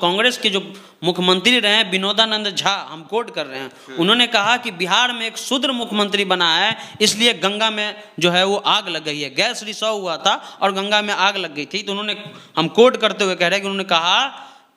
कांग्रेस के जो मुख्यमंत्री रहे विनोदानंद झा हम कोट कर रहे हैं हम्म। उन्होंने कहा कि बिहार में एक शुद्र मुख्यमंत्री बना है इसलिए गंगा में जो है वो आग लग गई है गैस रिसाव हुआ था और गंगा में आग लग गई थी तो उन्होंने हम कोट करते हुए कह रहे हैं कि उन्होंने कहा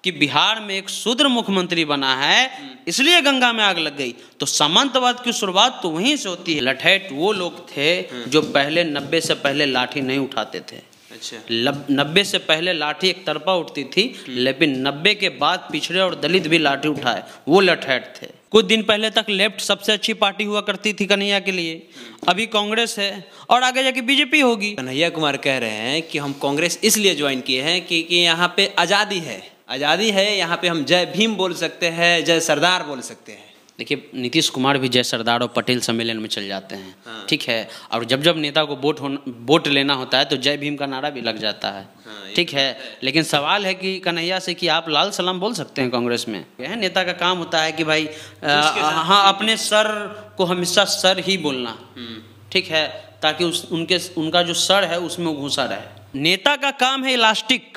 कि बिहार में एक शुद्र मुख्यमंत्री बना है हम्म। इसलिए गंगा में आग लग गई तो सामंतवाद की शुरुआत तो वहीं से होती है लठैट वो लोग थे हम्म। जो पहले नब्बे से पहले लाठी नहीं उठाते थे अच्छा। नब्बे से पहले लाठी एक तरफा उठती थी लेकिन नब्बे के बाद पिछड़े और दलित भी लाठी उठाए वो लठैट थे कुछ दिन पहले तक लेफ्ट सबसे अच्छी पार्टी हुआ करती थी कन्हैया के लिए अभी कांग्रेस है और आगे जाके बीजेपी होगी कन्हैया कुमार कह रहे हैं कि हम कांग्रेस इसलिए ज्वाइन किए हैं कि, कि यहाँ पे आज़ादी है आज़ादी है यहाँ पे हम जय भीम बोल सकते हैं जय सरदार बोल सकते हैं देखिए नीतीश कुमार भी जय सरदार और पटेल सम्मेलन में चल जाते हैं हाँ। ठीक है और जब जब नेता को वोट वोट लेना होता है तो जय भीम का नारा भी लग जाता है हाँ, ठीक तो है लेकिन सवाल है कि कन्हैया से कि आप लाल सलाम बोल सकते हैं कांग्रेस में यह नेता का काम होता है कि भाई आ, तो हाँ अपने सर को हमेशा सर ही बोलना हम्म। ठीक है ताकि उस उनके उनका जो सर है उसमें घुसा रहे नेता का काम है इलास्टिक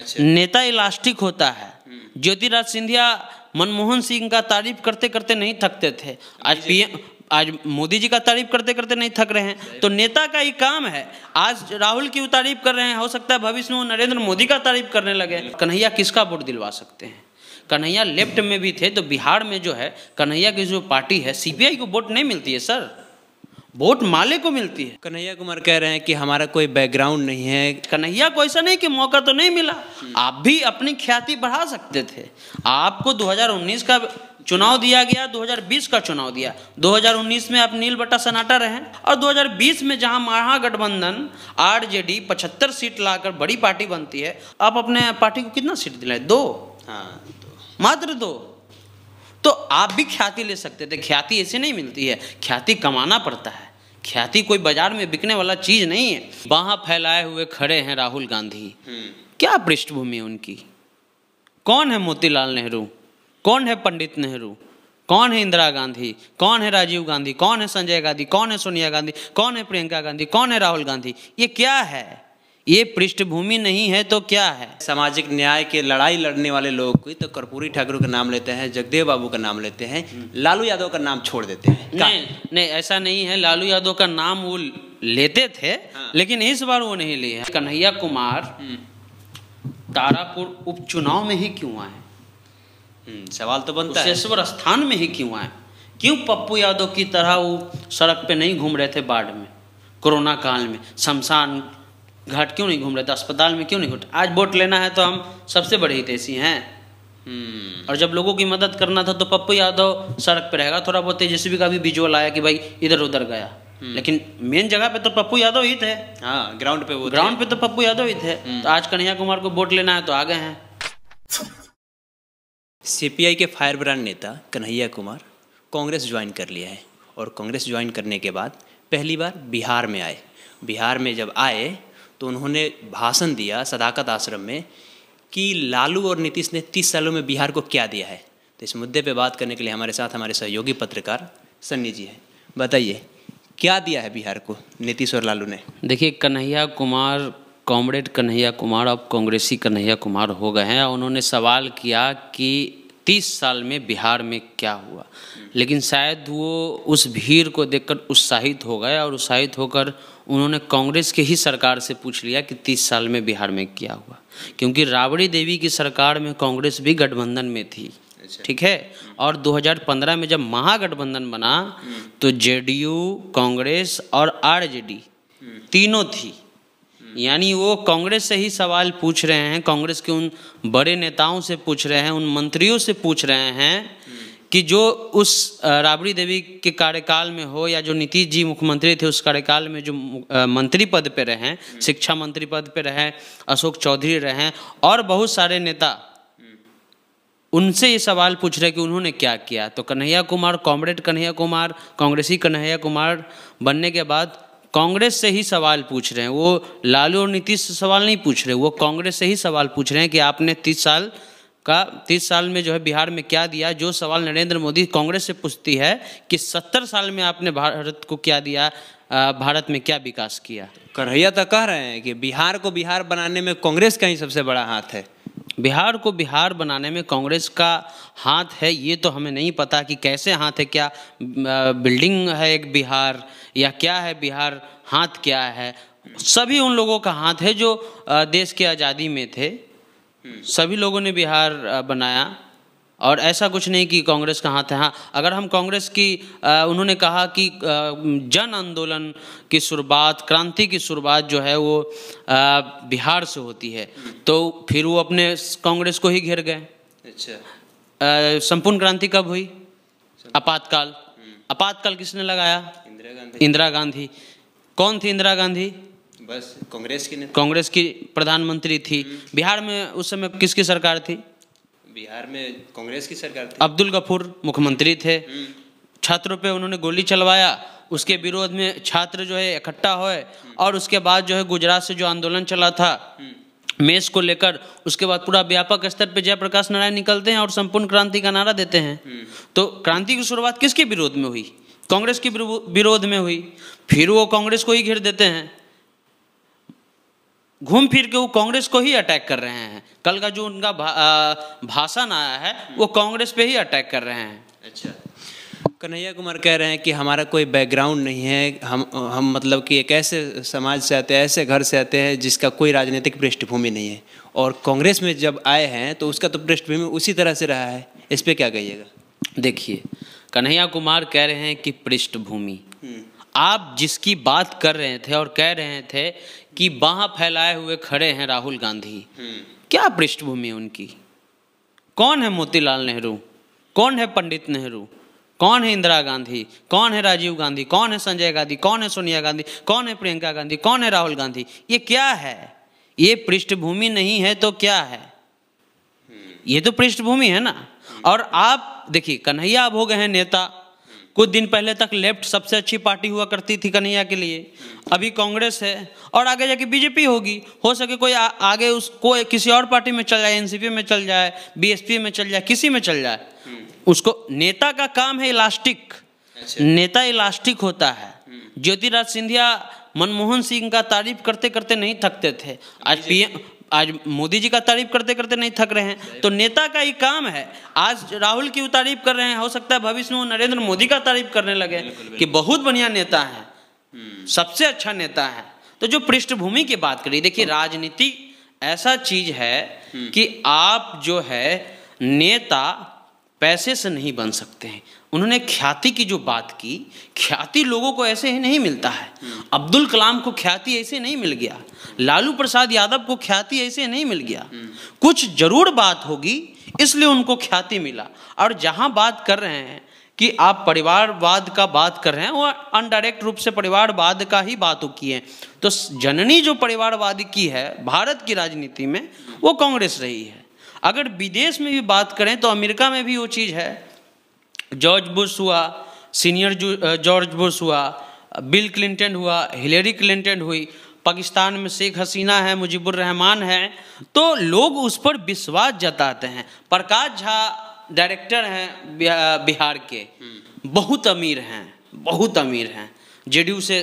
अच्छा। नेता इलास्टिक होता है हम्म। ज्योतिराज सिंधिया मनमोहन सिंह का तारीफ करते करते नहीं थकते थे आज पीएम आज मोदी जी का तारीफ करते करते नहीं थक रहे हैं तो नेता का ही काम है आज राहुल की तारीफ कर रहे हैं हो सकता है भविष्य में नरेंद्र मोदी का तारीफ करने लगे कन्हैया किसका वोट दिलवा सकते हैं कन्हैया लेफ्ट में भी थे तो बिहार में जो है कन्हैया की जो पार्टी है सीपीआई को वोट नहीं मिलती है सर वोट माले को मिलती है कन्हैया कुमार कह रहे हैं कि हमारा कोई बैकग्राउंड नहीं है कन्हैया को ऐसा नहीं कि मौका तो नहीं मिला आप भी अपनी ख्याति बढ़ा सकते थे आपको 2019 का चुनाव दिया गया 2020 का चुनाव दिया 2019 में आप नील बट्टा सनाटा रहे और 2020 में जहां महागठबंधन आर जे डी पचहत्तर सीट लाकर बड़ी पार्टी बनती है आप अपने पार्टी को कितना सीट दिलाए दो हाँ तो। मात्र दो तो आप भी ख्याति ले सकते थे ख्याति ऐसे नहीं मिलती है ख्याति कमाना पड़ता है ख्याति कोई बाजार में बिकने वाला चीज नहीं है वहां फैलाए हुए खड़े हैं राहुल गांधी क्या पृष्ठभूमि है उनकी कौन है मोतीलाल नेहरू कौन है पंडित नेहरू कौन है इंदिरा गांधी कौन है राजीव गांधी कौन है संजय गांधी कौन है सोनिया गांधी कौन है प्रियंका गांधी कौन है राहुल गांधी ये क्या है ये पृष्ठभूमि नहीं है तो क्या है सामाजिक न्याय के लड़ाई लड़ने वाले लोग कोई तो कर्पूरी ठाकुर का नाम लेते हैं जगदेव बाबू का नाम लेते हैं लालू यादव का नाम छोड़ देते हैं नहीं नहीं ऐसा नहीं है लालू यादव का नाम वो लेते थे हाँ। लेकिन इस बार वो नहीं लिए कन्हैया कुमार हम्म। तारापुर उपचुनाव में ही क्यों आए हम्म, सवाल तो बनता है स्थान में ही क्यों आए क्यों पप्पू यादव की तरह वो सड़क पे नहीं घूम रहे थे बाढ़ में कोरोना काल में शमशान घाट क्यों नहीं घूम रहे थे अस्पताल में क्यों नहीं घूम आज वोट लेना है तो हम सबसे बड़े हितेशी हैं हम्म। और जब लोगों की मदद करना था तो पप्पू यादव सड़क पर रहेगा थोड़ा बहुत तेजस्वी का भी विजुअल आया कि भाई इधर उधर गया हम्म। लेकिन मेन जगह पे तो पप्पू यादव ही थे ग्राउंड हाँ, पे वो ग्राउंड पे तो पप्पू यादव ही थे हम्म। तो आज कन्हैया कुमार को वोट लेना है तो आ गए हैं सीपीआई के फायर ब्रांड नेता कन्हैया कुमार कांग्रेस ज्वाइन कर लिया है और कांग्रेस ज्वाइन करने के बाद पहली बार बिहार में आए बिहार में जब आए तो उन्होंने भाषण दिया सदाकत आश्रम में कि लालू और नीतीश ने तीस सालों में बिहार को क्या दिया है तो इस मुद्दे पे बात करने के लिए हमारे साथ हमारे सहयोगी पत्रकार सन्नी जी हैं बताइए क्या दिया है बिहार को नीतीश और लालू ने देखिए कन्हैया कुमार कॉमरेड कन्हैया कुमार अब कांग्रेसी कन्हैया कुमार हो गए हैं उन्होंने सवाल किया कि तीस साल में बिहार में क्या हुआ लेकिन शायद वो उस भीड़ को देखकर उत्साहित हो गए और उत्साहित होकर उन्होंने कांग्रेस के ही सरकार से पूछ लिया कि तीस साल में बिहार में क्या हुआ क्योंकि राबड़ी देवी की सरकार में कांग्रेस भी गठबंधन में थी अच्छा। ठीक है और 2015 में जब महागठबंधन बना तो जेडीयू कांग्रेस और आरजेडी तीनों थी यानी वो कांग्रेस से ही सवाल पूछ रहे हैं कांग्रेस के उन बड़े नेताओं से पूछ रहे हैं उन मंत्रियों से पूछ रहे हैं कि जो उस राबड़ी देवी के कार्यकाल में हो या जो नीतीश जी मुख्यमंत्री थे उस कार्यकाल में जो मंत्री पद पे रहें हम्म। शिक्षा मंत्री पद पे रहें अशोक चौधरी रहें और बहुत सारे नेता हम्म। उनसे ये सवाल पूछ रहे कि उन्होंने क्या किया तो कन्हैया कुमार कॉमरेड कन्हैया कुमार कांग्रेसी कन्हैया कुमार बनने के बाद कांग्रेस से ही सवाल पूछ रहे हैं वो लालू और नीतीश से सवाल नहीं पूछ रहे वो कांग्रेस से ही सवाल पूछ रहे हैं कि आपने तीस साल का तीस साल में जो है बिहार में क्या दिया जो सवाल नरेंद्र मोदी कांग्रेस से पूछती है कि सत्तर साल में आपने भारत को क्या दिया भारत में क्या विकास किया कन्हैया तो कह रहे हैं कि बिहार को बिहार बनाने में कांग्रेस का ही सबसे बड़ा हाथ है बिहार को बिहार बनाने में कांग्रेस का हाथ है ये तो हमें नहीं पता कि कैसे हाथ है क्या बिल्डिंग है एक बिहार या क्या है बिहार हाथ क्या है सभी उन लोगों का हाथ है जो देश की आज़ादी में थे सभी लोगों ने बिहार बनाया और ऐसा कुछ नहीं कि कांग्रेस का हाथ है हाँ अगर हम कांग्रेस की आ, उन्होंने कहा कि जन आंदोलन की शुरुआत क्रांति की शुरुआत जो है वो आ, बिहार से होती है तो फिर वो अपने कांग्रेस को ही घेर गए अच्छा संपूर्ण क्रांति कब हुई आपातकाल हम्म। आपातकाल किसने लगाया इंदिरा गांधी इंदिरा गांधी कौन थी इंदिरा गांधी बस कांग्रेस की कांग्रेस की प्रधानमंत्री थी हम्म। बिहार में उस समय किसकी सरकार थी बिहार में कांग्रेस की सरकार थी अब्दुल गफूर मुख्यमंत्री थे हम्म। छात्रों पे उन्होंने गोली चलवाया उसके विरोध में छात्र जो है इकट्ठा हुए हम्म। और उसके बाद जो है गुजरात से जो आंदोलन चला था मेस को लेकर उसके बाद पूरा व्यापक स्तर पर जयप्रकाश नारायण निकलते हैं और संपूर्ण क्रांति का नारा देते हैं तो क्रांति की शुरुआत किसके विरोध में हुई कांग्रेस के विरोध में हुई फिर वो कांग्रेस को ही घेर देते हैं घूम फिर के वो कांग्रेस को ही अटैक कर रहे हैं कल का जो उनका भाषण आया है वो कांग्रेस पे ही अटैक कर रहे हैं अच्छा कन्हैया कुमार कह रहे हैं कि हमारा कोई बैकग्राउंड नहीं है हम हम मतलब कि एक ऐसे समाज से आते हैं ऐसे घर से आते हैं जिसका कोई राजनीतिक पृष्ठभूमि नहीं है और कांग्रेस में जब आए हैं तो उसका तो पृष्ठभूमि उसी तरह से रहा है इस पर क्या कहिएगा देखिए कन्हैया कुमार कह रहे हैं कि पृष्ठभूमि हम्म। आप जिसकी बात कर रहे थे और कह रहे थे कि बाह फैलाए हुए खड़े हैं राहुल गांधी क्या पृष्ठभूमि उनकी कौन है मोतीलाल नेहरू कौन है पंडित नेहरू कौन है इंदिरा गांधी कौन है राजीव गांधी कौन है संजय गांधी कौन है सोनिया गांधी कौन है प्रियंका गांधी कौन है राहुल गांधी ये क्या है ये पृष्ठभूमि नहीं है तो क्या है ये तो पृष्ठभूमि है ना और आप देखिए कन्हैया अब हो गए हैं नेता कुछ दिन पहले तक लेफ्ट सबसे अच्छी पार्टी हुआ करती थी कन्हैया के लिए अभी कांग्रेस है और आगे जाके बीजेपी होगी हो सके कोई आ, आगे उसको किसी और पार्टी में चल जाए एनसीपी में चल जाए बीएसपी में चल जाए किसी में चल जाए हम्म। उसको नेता का काम है इलास्टिक अच्छा। नेता इलास्टिक होता है हम्म। ज्योतिराज सिंधिया मनमोहन सिंह का तारीफ करते करते नहीं थकते थे आज पीएम आज मोदी जी का तारीफ करते करते नहीं थक रहे हैं तो नेता का ही काम है आज राहुल की तारीफ कर रहे हैं हो सकता है भविष्य में नरेंद्र मोदी का तारीफ करने लगे कि बहुत बढ़िया नेता है सबसे अच्छा नेता है तो जो पृष्ठभूमि की बात करिए देखिए हाँ। राजनीति ऐसा चीज है हम्म। कि आप जो है नेता पैसे से नहीं बन सकते हैं उन्होंने ख्याति की जो बात की ख्याति लोगों को ऐसे ही नहीं मिलता है अब्दुल कलाम को ख्याति ऐसे नहीं मिल गया लालू प्रसाद यादव को ख्याति ऐसे नहीं मिल गया कुछ जरूर बात होगी इसलिए उनको ख्याति मिला और जहाँ बात कर रहे हैं कि आप परिवारवाद का बात कर रहे हैं वो अनडायरेक्ट रूप से परिवारवाद का ही बात की है तो जननी जो परिवारवाद की है भारत की राजनीति में वो कांग्रेस रही है अगर विदेश में भी बात करें तो अमेरिका में भी वो चीज़ है जॉर्ज बुश हुआ सीनियर जॉर्ज बुश हुआ बिल क्लिंटन हुआ हिलेरी क्लिंटन हुई पाकिस्तान में शेख हसीना है मुजीबुर रहमान है तो लोग उस पर विश्वास जताते हैं प्रकाश झा डायरेक्टर हैं बिहार के हम्म। बहुत अमीर हैं बहुत अमीर हैं जेडीयू से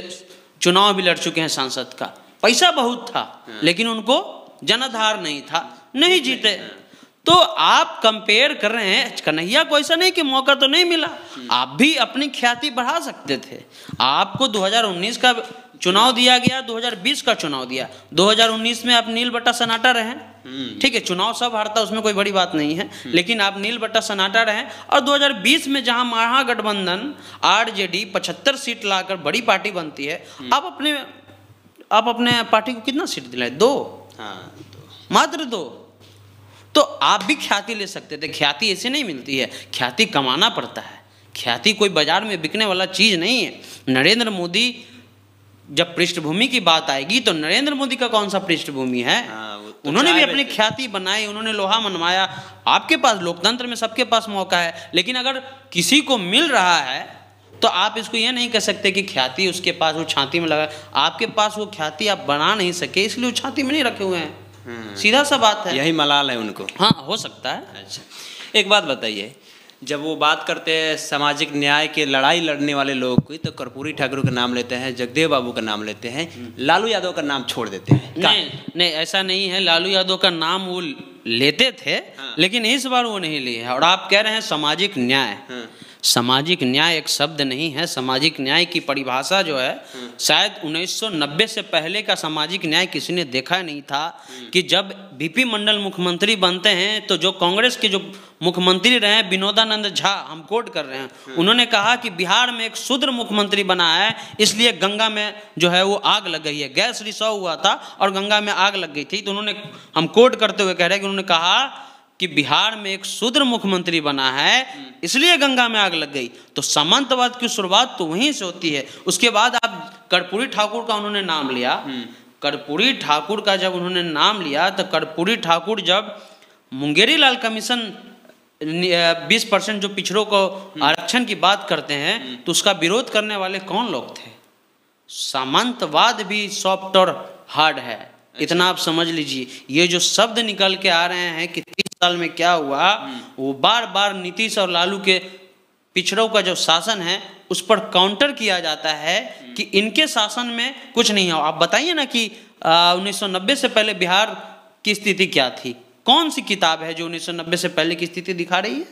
चुनाव भी लड़ चुके हैं सांसद का पैसा बहुत था हाँ। लेकिन उनको जनाधार नहीं था नहीं जीते हाँ। तो आप कंपेयर कर रहे हैं कन्हैया को ऐसा नहीं कि मौका तो नहीं मिला आप भी अपनी ख्याति बढ़ा सकते थे आपको 2019 का चुनाव दिया गया 2020 का चुनाव दिया 2019 में आप नील बट्टा सनाटा रहे हम्म। ठीक है चुनाव सब हारता उसमें कोई बड़ी बात नहीं है हम्म। लेकिन आप नील बट्टा सनाटा रहे और 2020 में जहां महागठबंधन आरजेडी 75 सीट लाकर बड़ी पार्टी बनती है हम्म। आप अपने आप अपने पार्टी को कितना सीट दिलाए दो हाँ, दो मात्र दो तो आप भी ख्याति ले सकते थे ख्याति ऐसे नहीं मिलती है ख्याति कमाना पड़ता है ख्याति कोई बाजार में बिकने वाला चीज़ नहीं है नरेंद्र मोदी जब पृष्ठभूमि की बात आएगी तो नरेंद्र मोदी का कौन सा पृष्ठभूमि है हाँ, तो उन्होंने भी अपनी ख्याति बनाई उन्होंने लोहा मनवाया आपके पास लोकतंत्र में सबके पास मौका है लेकिन अगर किसी को मिल रहा है तो आप इसको यह नहीं कह सकते कि ख्याति उसके पास वो छाती में लगा आपके पास वो ख्याति आप बना नहीं सके इसलिए वो छाती में नहीं रखे हुए हैं हम्म। सीधा सा बात है यही मलाल है उनको हाँ हो सकता है अच्छा एक बात बताइए जब वो बात करते हैं सामाजिक न्याय के लड़ाई लड़ने वाले लोग की तो कर्पूरी ठाकुर का नाम लेते हैं जगदेव बाबू का नाम लेते हैं हम्म। लालू यादव का नाम छोड़ देते हैं नहीं नहीं ऐसा नहीं है लालू यादव का नाम वो लेते थे हाँ। लेकिन इस बार वो नहीं लिए और आप कह रहे हैं सामाजिक न्याय हाँ। सामाजिक न्याय एक शब्द नहीं है सामाजिक न्याय की परिभाषा जो है शायद 1990 से पहले का सामाजिक न्याय किसी ने देखा नहीं था कि जब बीपी मंडल मुख्यमंत्री बनते हैं तो जो कांग्रेस के जो मुख्यमंत्री रहे विनोदानंद झा हम कोट कर रहे हैं उन्होंने कहा कि बिहार में एक शूद्र मुख्यमंत्री बना है इसलिए गंगा में जो है वो आग लग गई है गैस रिसाव हुआ था और गंगा में आग लग गई थी तो उन्होंने हम कोट करते हुए कह रहे हैं कि उन्होंने कहा कि बिहार में एक शूद्र मुख्यमंत्री बना है इसलिए गंगा में आग लग गई तो सामंतवाद की शुरुआत तो वहीं से होती है उसके बाद आप कर्पूरी ठाकुर का उन्होंने नाम लिया हम्म। कर्पूरी ठाकुर का जब उन्होंने नाम लिया तो कर्पूरी ठाकुर जब मुंगेरी लाल कमीशन बीस परसेंट जो पिछड़ों को हम्म। आरक्षण की बात करते हैं हम्म। तो उसका विरोध करने वाले कौन लोग थे सामंतवाद भी सॉफ्ट और हार्ड है इतना अच्छा। आप समझ लीजिए ये जो शब्द निकल के आ रहे हैं कि तीस साल में क्या हुआ हम्म। वो बार बार नीतीश और लालू के पिछड़ों का जो शासन है उस पर काउंटर किया जाता है हम्म। कि इनके शासन में कुछ नहीं हो आप बताइए ना कि उन्नीस से पहले बिहार की स्थिति क्या थी कौन सी किताब है जो 1990 से पहले की स्थिति दिखा रही है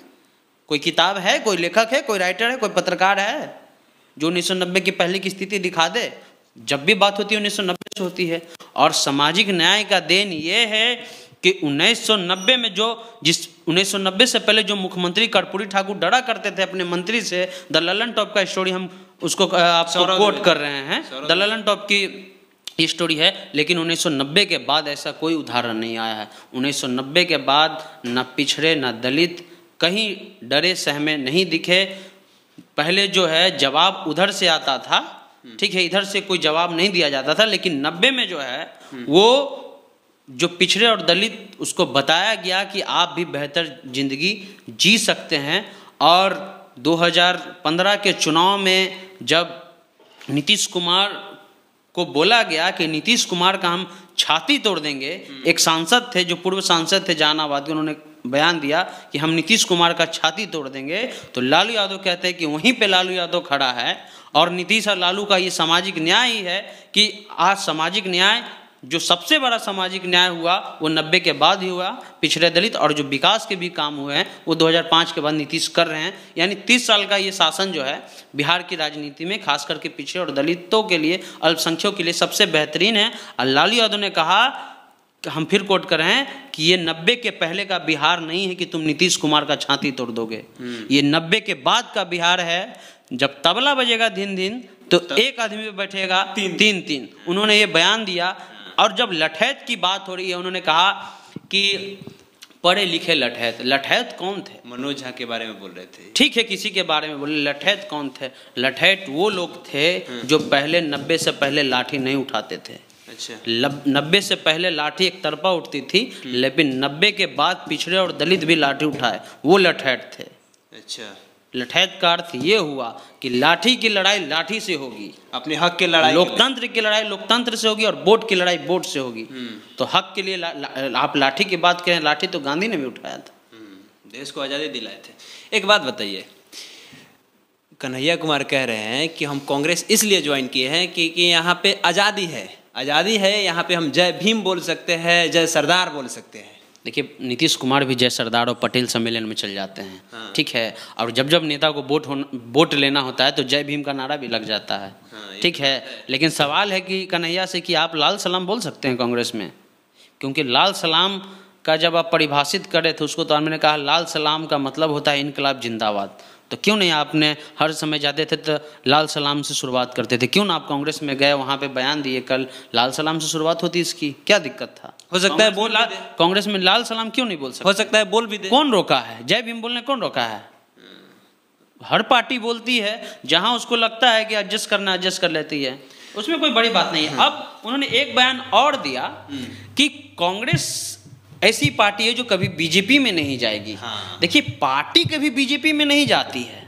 कोई किताब है कोई लेखक है कोई राइटर है कोई पत्रकार है जो 1990 की पहले की स्थिति दिखा दे जब भी बात होती है 1990 से होती है और सामाजिक न्याय का देन यह है कि 1990 में जो जिस 1990 से पहले जो मुख्यमंत्री कर्पूरी ठाकुर डरा करते थे अपने मंत्री से द ललन टॉप का स्टोरी हम उसको आप कोट कर रहे हैं द ललन टॉप की ये स्टोरी है लेकिन 1990 के बाद ऐसा कोई उदाहरण नहीं आया है 1990 के बाद न पिछड़े न दलित कहीं डरे सहमे नहीं दिखे पहले जो है जवाब उधर से आता था हम्म। ठीक है इधर से कोई जवाब नहीं दिया जाता था लेकिन नब्बे में जो है हम्म। वो जो पिछड़े और दलित उसको बताया गया कि आप भी बेहतर जिंदगी जी सकते हैं और 2015 के चुनाव में जब नीतीश कुमार को बोला गया कि नीतीश कुमार का हम छाती तोड़ देंगे हम्म। एक सांसद थे जो पूर्व सांसद थे जहानाबाद के उन्होंने बयान दिया कि हम नीतीश कुमार का छाती तोड़ देंगे तो लालू यादव कहते हैं कि वहीं पे लालू यादव खड़ा है और नीतीश और लालू का ये सामाजिक न्याय ही है कि आज सामाजिक न्याय जो सबसे बड़ा सामाजिक न्याय हुआ वो नब्बे के बाद ही हुआ पिछड़े दलित और जो विकास के भी काम हुए हैं वो 2005 के बाद नीतीश कर रहे हैं यानी तीस साल का ये शासन जो है बिहार की राजनीति में खास करके पिछड़े और दलितों के लिए अल्पसंख्यकों के लिए सबसे बेहतरीन है और लालू यादव ने कहा हम फिर कोट कर रहे हैं कि ये नब्बे के पहले का बिहार नहीं है कि तुम नीतीश कुमार का छाती तोड़ दोगे हम्म। ये नब्बे के बाद का बिहार है जब तबला बजेगा दिन दिन तो एक आदमी पे बैठेगा तीन तीन तीन उन्होंने ये बयान दिया और जब लठैत की बात हो रही है उन्होंने कहा कि पढ़े लिखे लठैत लठैत कौन थे मनोज झा के बारे में बोल रहे थे ठीक है किसी के बारे में बोले लठैत कौन थे लठैत वो लोग थे हम्म। जो पहले नब्बे से पहले लाठी नहीं उठाते थे अच्छा नब्बे से पहले लाठी एक तरफा उठती थी हम्म। लेकिन नब्बे के बाद पिछड़े और दलित भी लाठी उठाए वो लठैत थे अच्छा लठैत का अर्थ ये हुआ कि लाठी की लड़ाई लाठी से होगी अपने हक की लड़ाई लोकतंत्र की लड़ाई लोकतंत्र से होगी और वोट की लड़ाई वोट से होगी हम्म। तो हक के लिए ला, ला, आप लाठी की बात करें लाठी तो गांधी ने भी उठाया था हम्म। देश को आज़ादी दिलाए थे एक बात बताइए कन्हैया कुमार कह रहे हैं कि हम कांग्रेस इसलिए ज्वाइन किए हैं कि, कि यहाँ पे आज़ादी है आज़ादी है यहाँ पे हम जय भीम बोल सकते हैं जय सरदार बोल सकते हैं देखिए नीतीश कुमार भी जय सरदार और पटेल सम्मेलन में चल जाते हैं हाँ। ठीक है और जब जब नेता को वोट वोट लेना होता है तो जय भीम का नारा भी लग जाता है हाँ, ठीक तो है।, है लेकिन सवाल है कि कन्हैया से कि आप लाल सलाम बोल सकते हैं कांग्रेस में क्योंकि लाल सलाम का जब आप परिभाषित करे थे तो उसको तो आपने कहा लाल सलाम का मतलब होता है इनकलाब जिंदाबाद तो क्यों नहीं आपने हर समय जाते थे तो लाल सलाम से शुरुआत करते थे क्यों ना आप कांग्रेस में गए वहां पे बयान दिए कल लाल सलाम से शुरुआत होती इसकी क्या दिक्कत था हो सकता है बोल कांग्रेस में लाल सलाम क्यों नहीं बोल सकते हो सकता है बोल भी दे कौन रोका है जय भीम बोलने कौन रोका है हर पार्टी बोलती है जहां उसको लगता है कि एडजस्ट करना एडजस्ट कर लेती है उसमें कोई बड़ी बात नहीं है हम्म। अब उन्होंने एक बयान और दिया हम्म। कि कांग्रेस ऐसी पार्टी है जो कभी बीजेपी में नहीं जाएगी हाँ। देखिए पार्टी कभी बीजेपी में नहीं जाती है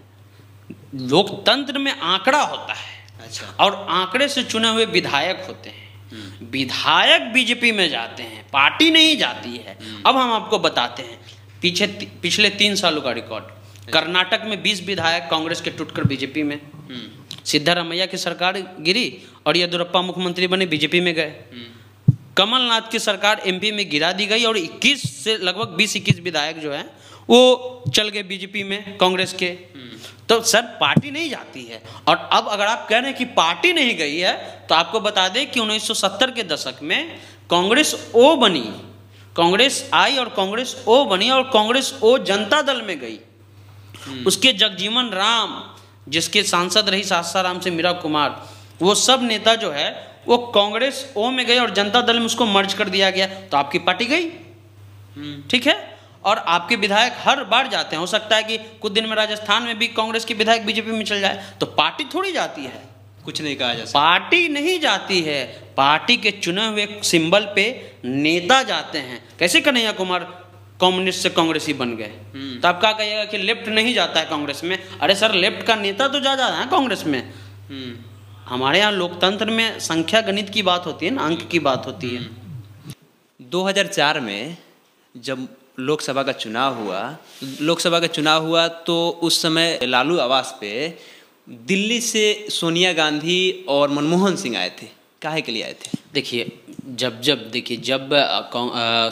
लोकतंत्र में आंकड़ा होता है अच्छा और आंकड़े से चुने हुए विधायक होते हैं हम्म। विधायक बीजेपी में जाते हैं पार्टी नहीं जाती है हम्म। अब हम आपको बताते हैं पीछे पिछले तीन सालों का रिकॉर्ड अच्छा। कर्नाटक में 20 विधायक कांग्रेस के टूटकर बीजेपी में हम्म। सिद्धारमैया की सरकार गिरी और येदुरप्पा मुख्यमंत्री बने बीजेपी में गए कमलनाथ की सरकार एमपी में गिरा दी गई और 21 से लगभग 20-21 विधायक जो है वो चल गए बीजेपी में कांग्रेस के हम्म। तो सर पार्टी नहीं जाती है और अब अगर आप कह रहे हैं कि पार्टी नहीं गई है तो आपको बता दें कि 1970 के दशक में कांग्रेस ओ बनी कांग्रेस आई और कांग्रेस ओ बनी और कांग्रेस ओ जनता दल में गई हम्म। उसके जगजीवन राम जिसके सांसद रही सासाराम से मीरा कुमार वो सब नेता जो है वो कांग्रेस ओ में गए और जनता दल में उसको मर्ज कर दिया गया तो आपकी पार्टी गई हम्म। ठीक है और आपके विधायक हर बार जाते हैं हो सकता है कि कुछ दिन में राजस्थान में भी कांग्रेस के विधायक बीजेपी में चल जाए तो पार्टी थोड़ी जाती है कुछ नहीं कहा जा पार्टी नहीं जाती है पार्टी के चुने हुए सिंबल पे नेता जाते हैं कैसे कन्हैया कुमार कम्युनिस्ट से कांग्रेस ही बन गए हम्म। तो आप क्या कहिएगा कि लेफ्ट नहीं जाता है कांग्रेस में अरे सर लेफ्ट का नेता तो जा जाता है कांग्रेस में हम्म। हमारे यहाँ लोकतंत्र में संख्या गणित की बात होती है ना अंक की बात होती है 2004 हम्म। में जब लोकसभा का चुनाव हुआ लोकसभा का चुनाव हुआ तो उस समय लालू आवास पे दिल्ली से सोनिया गांधी और मनमोहन सिंह आए थे काहे के लिए आए थे देखिए जब जब देखिए जब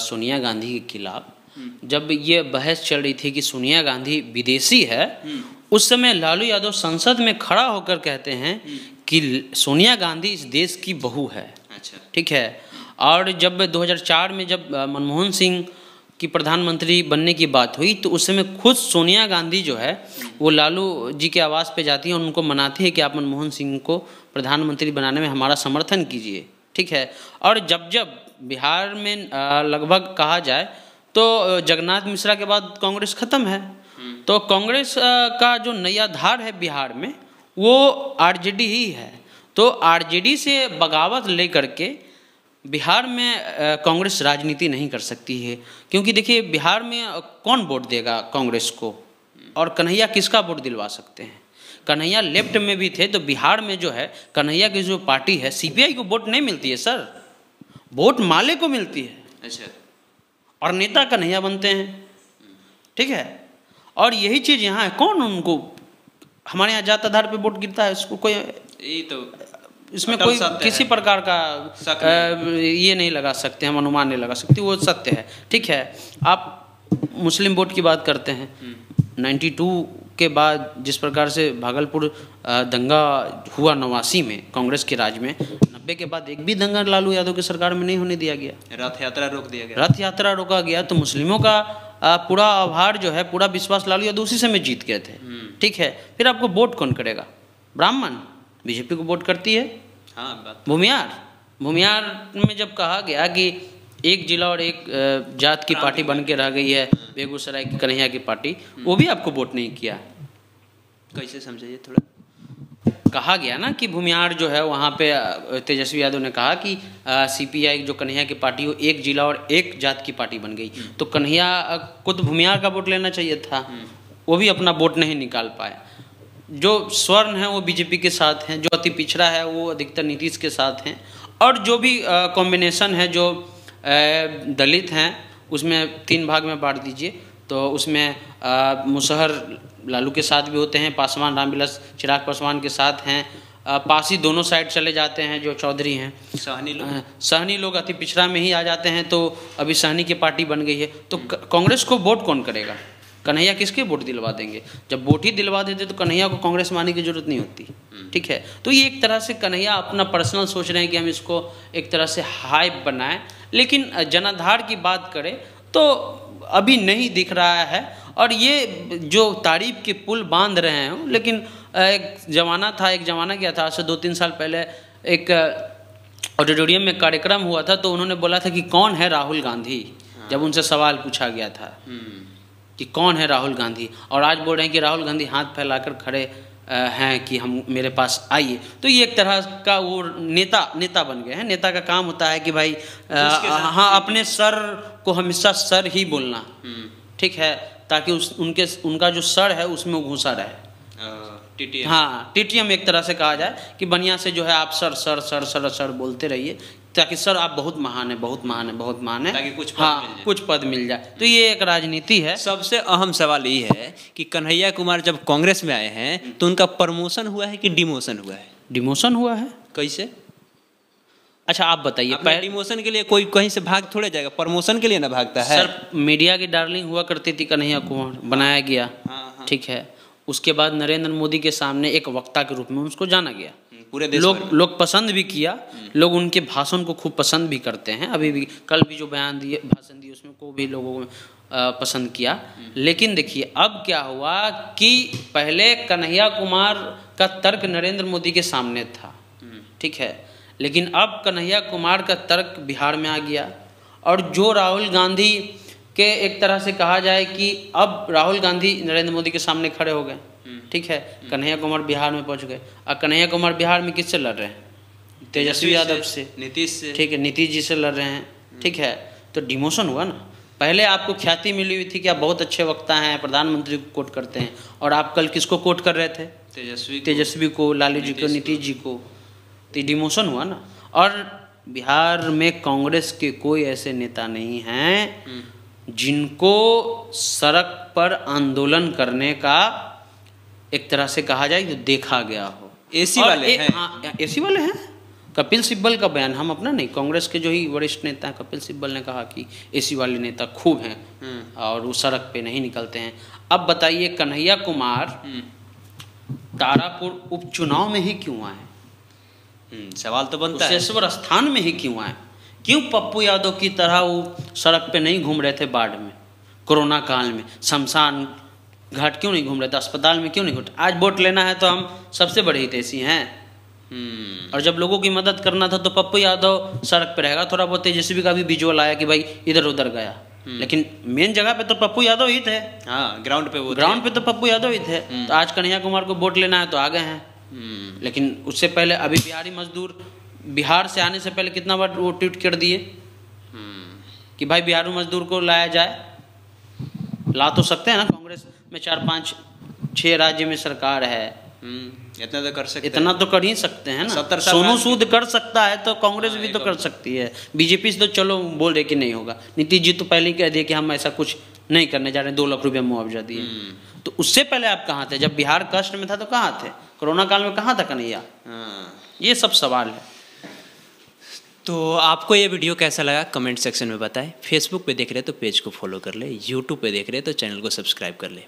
सोनिया गांधी के खिलाफ हम्म। जब ये बहस चल रही थी कि सोनिया गांधी विदेशी है हम्म। उस समय लालू यादव संसद में खड़ा होकर कहते हैं कि सोनिया गांधी इस देश की बहू है अच्छा ठीक है और जब 2004 में जब मनमोहन सिंह की प्रधानमंत्री बनने की बात हुई तो उस समय खुद सोनिया गांधी जो है वो लालू जी के आवास पे जाती है और उनको मनाती है कि आप मनमोहन सिंह को प्रधानमंत्री बनाने में हमारा समर्थन कीजिए ठीक है और जब जब बिहार में लगभग कहा जाए तो जगन्नाथ मिश्रा के बाद कांग्रेस खत्म है हम्म। तो कांग्रेस का जो नया धार है बिहार में वो आरजेडी ही है तो आरजेडी से बगावत ले के बिहार में कांग्रेस राजनीति नहीं कर सकती है क्योंकि देखिए बिहार में कौन वोट देगा कांग्रेस को और कन्हैया किसका वोट दिलवा सकते हैं कन्हैया लेफ्ट में भी थे तो बिहार में जो है कन्हैया की जो पार्टी है सीपीआई को वोट नहीं मिलती है सर वोट माले को मिलती है अच्छा और नेता कन्हैया बनते हैं ठीक है और यही चीज़ यहाँ है कौन उनको हमारे यहाँ जात आधार पे वोट गिरता है उसको कोई ये तो इसमें मतलब कोई किसी प्रकार का ये नहीं लगा सकते हम अनुमान नहीं लगा सकते वो सत्य है ठीक है आप मुस्लिम वोट की बात करते हैं 92 हम्म। के बाद जिस प्रकार से भागलपुर दंगा हुआ नवासी में कांग्रेस के राज में नब्बे के बाद एक भी दंगा लालू यादव की सरकार में नहीं होने दिया गया रथ यात्रा रोक दिया गया रथ यात्रा रोका गया तो मुस्लिमों का पूरा आभार जो है पूरा विश्वास लालू यादव उसी समय जीत गए थे हम्म। ठीक है फिर आपको वोट कौन करेगा ब्राह्मण बीजेपी को वोट करती है हाँ तो भूमियार भूमियार में जब कहा गया कि एक जिला और एक जात की पार्टी बन के रह गई है हाँ। बेगूसराय की कन्हैया की पार्टी हम्म। वो भी आपको वोट नहीं किया कैसे समझाइए थोड़ा कहा गया ना कि भूमियार जो है वहाँ पे तेजस्वी यादव ने कहा कि सीपीआई जो कन्हैया की पार्टी हो एक जिला और एक जात की पार्टी बन गई हम्म। तो कन्हैया को तो भूमियार का वोट लेना चाहिए था हम्म। वो भी अपना वोट नहीं निकाल पाए जो स्वर्ण है वो बीजेपी के साथ हैं जो अति पिछड़ा है वो अधिकतर नीतीश के साथ हैं और जो भी कॉम्बिनेशन है जो दलित हैं उसमें तीन भाग में बांट दीजिए तो उसमें मुसहर लालू के साथ भी होते हैं पासवान रामविलास चिराग पासवान के साथ हैं पासी दोनों साइड चले जाते हैं जो चौधरी हैं सहनी लोग सहनी लोग अति पिछड़ा में ही आ जाते हैं तो अभी सहनी की पार्टी बन गई है तो कांग्रेस को वोट कौन करेगा कन्हैया किसके वोट दिलवा देंगे जब वोट ही दिलवा देते तो कन्हैया को कांग्रेस में आने की जरूरत नहीं होती हम्म। ठीक है तो ये एक तरह से कन्हैया अपना पर्सनल सोच रहे हैं कि हम इसको एक तरह से हाइप बनाएं लेकिन जनाधार की बात करें तो अभी नहीं दिख रहा है और ये जो तारीफ के पुल बांध रहे हैं लेकिन एक जमाना था एक जमाना क्या था आज से दो तीन साल पहले एक ऑडिटोरियम में कार्यक्रम हुआ था तो उन्होंने बोला था कि कौन है राहुल गांधी हाँ। जब उनसे सवाल पूछा गया था हम्म। कि कौन है राहुल गांधी और आज बोल रहे हैं कि राहुल गांधी हाथ फैलाकर खड़े हैं कि हम मेरे पास आइए तो ये एक तरह का वो नेता नेता बन गए हैं नेता का काम होता है कि भाई आ, हाँ अपने सर को हमेशा सर ही बोलना हम्म। ठीक है ताकि उस उनके उनका जो सर है उसमें घुसा रहे टीटीएम हाँ टीटीएम एक तरह से कहा जाए कि बनिया से जो है आप sir sir sir sir sir बोलते रहिए ताकि सर आप बहुत महान है बहुत महान है बहुत महान है ताकि कुछ पद हाँ मिल कुछ पद मिल जाए तो ये एक राजनीति है सबसे अहम सवाल ये है कि कन्हैया कुमार जब कांग्रेस में आए हैं तो उनका प्रमोशन हुआ है कि डिमोशन हुआ है डिमोशन हुआ है कैसे अच्छा आप बताइए प्रमोशन के लिए कोई कहीं से भाग थोड़े जाएगा प्रमोशन के लिए ना भागता है सर मीडिया की डार्लिंग हुआ करती थी कन्हैया कुमार बनाया गया हाँ, हाँ। ठीक है उसके बाद नरेंद्र मोदी के सामने एक वक्ता के रूप में उसको जाना गया पूरे देश लोग लोग पसंद भी किया हम्म। लोग उनके भाषण को खूब पसंद भी करते हैं अभी भी कल भी जो बयान दिए भाषण दिए उसमें को भी लोगों ने पसंद किया हम्म। लेकिन देखिए अब क्या हुआ कि पहले कन्हैया कुमार का तर्क नरेंद्र मोदी के सामने था हम्म। ठीक है लेकिन अब कन्हैया कुमार का तर्क बिहार में आ गया और जो राहुल गांधी के एक तरह से कहा जाए कि अब राहुल गांधी नरेंद्र मोदी के सामने खड़े हो गए ठीक है कन्हैया कुमार बिहार में पहुंच गए और कन्हैया कुमार बिहार में किससे लड़ रहे हैं तेजस्वी यादव से नीतीश से ठीक है नीतीश जी से लड़ रहे हैं हम्म। ठीक है तो डिमोशन हुआ ना पहले आपको ख्याति मिली हुई थी कि आप बहुत अच्छे वक्ता हैं प्रधानमंत्री को कोट करते हैं और आप कल किसको कोट कर रहे थे तेजस्वी तेजस्वी को लालू जी को नीतीश जी को तो डिमोशन हुआ ना और बिहार में कांग्रेस के कोई ऐसे नेता नहीं हैं हम्म। जिनको सड़क पर आंदोलन करने का एक तरह से कहा जाए जो देखा गया हो एसी वाले ए, हैं हाँ, एसी वाले हैं कपिल सिब्बल का बयान हम अपना नहीं कांग्रेस के जो ही वरिष्ठ नेता हैं कपिल सिब्बल ने कहा कि एसी वाले नेता खूब हैं हम्म। और वो सड़क पे नहीं निकलते हैं अब बताइए कन्हैया कुमार हम्म। तारापुर उपचुनाव में ही क्यों आए हम्म, सवाल तो बनता है स्थान में ही क्यों आए क्यों पप्पू यादव की तरह वो सड़क पे नहीं घूम रहे थे बाढ़ में कोरोना काल में शमशान घाट क्यों नहीं घूम रहे थे अस्पताल में क्यों नहीं घूम आज वोट लेना है तो हम सबसे बड़े हितेशी हैं हम्म। और जब लोगों की मदद करना था तो पप्पू यादव सड़क पर रहेगा थोड़ा बहुत तेजस्वी का भी विजुअल आया कि भाई इधर उधर गया हम्म। लेकिन मेन जगह पे तो पप्पू यादव ही थे ग्राउंड हाँ, पे वो ग्राउंड पे तो पप्पू यादव ही थे हम्म। तो आज कन्हैया कुमार को वोट लेना है तो आ गए हैं लेकिन उससे पहले अभी बिहारी मजदूर बिहार से आने से पहले कितना बार वो ट्वीट कर दिए कि भाई बिहारी मजदूर को लाया जाए ला तो सकते हैं ना में चार पाँच छः राज्य में सरकार है हम्म, इतना तो कर सकते इतना तो कर ही सकते हैं ना सत्तर सोनू सूद कर सकता है तो कांग्रेस भी हाँ, तो कर तो सकती है बीजेपी से तो चलो बोल रहे कि नहीं होगा नीतीश जी तो पहले ही कह दिए कि हम ऐसा कुछ नहीं करने जा रहे दो लाख रुपया मुआवजा दिए हम्म। तो उससे पहले आप कहाँ थे जब बिहार कष्ट में था तो कहाँ थे कोरोना काल में कहाँ था कन्हैया हाँ। ये सब सवाल है तो आपको ये वीडियो कैसा लगा कमेंट सेक्शन में बताएं फेसबुक पे देख रहे तो पेज को फॉलो कर ले यूट्यूब पे देख रहे तो चैनल को सब्सक्राइब कर ले